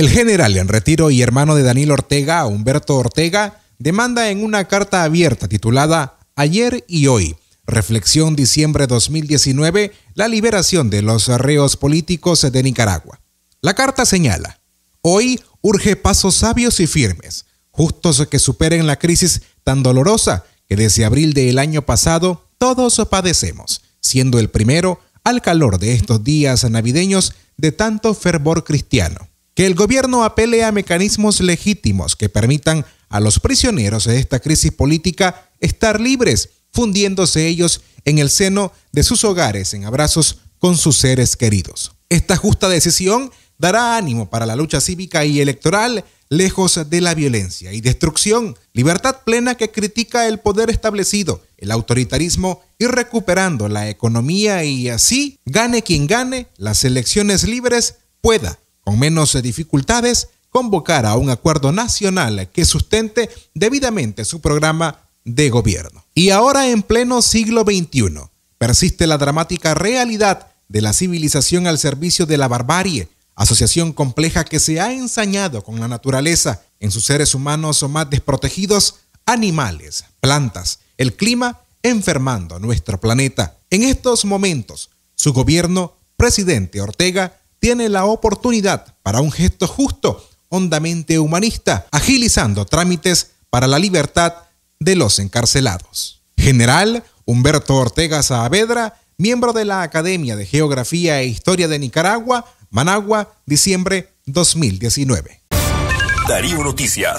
El general en retiro y hermano de Daniel Ortega, Humberto Ortega, demanda en una carta abierta titulada Ayer y hoy, Reflexión diciembre 2019, la liberación de los reos políticos de Nicaragua. La carta señala, hoy urge pasos sabios y firmes, justos que superen la crisis tan dolorosa que desde abril del año pasado todos padecemos, siendo el primero al calor de estos días navideños de tanto fervor cristiano que el gobierno apele a mecanismos legítimos que permitan a los prisioneros de esta crisis política estar libres, fundiéndose ellos en el seno de sus hogares en abrazos con sus seres queridos. Esta justa decisión dará ánimo para la lucha cívica y electoral lejos de la violencia y destrucción, libertad plena que critica el poder establecido, el autoritarismo y recuperando la economía y así, gane quien gane, las elecciones libres pueda menos eh, dificultades, convocar a un acuerdo nacional que sustente debidamente su programa de gobierno. Y ahora en pleno siglo XXI persiste la dramática realidad de la civilización al servicio de la barbarie, asociación compleja que se ha ensañado con la naturaleza en sus seres humanos o más desprotegidos, animales, plantas, el clima, enfermando nuestro planeta. En estos momentos, su gobierno, presidente Ortega, tiene la oportunidad para un gesto justo, hondamente humanista, agilizando trámites para la libertad de los encarcelados. General Humberto Ortega Saavedra, miembro de la Academia de Geografía e Historia de Nicaragua, Managua, diciembre 2019. Darío Noticias.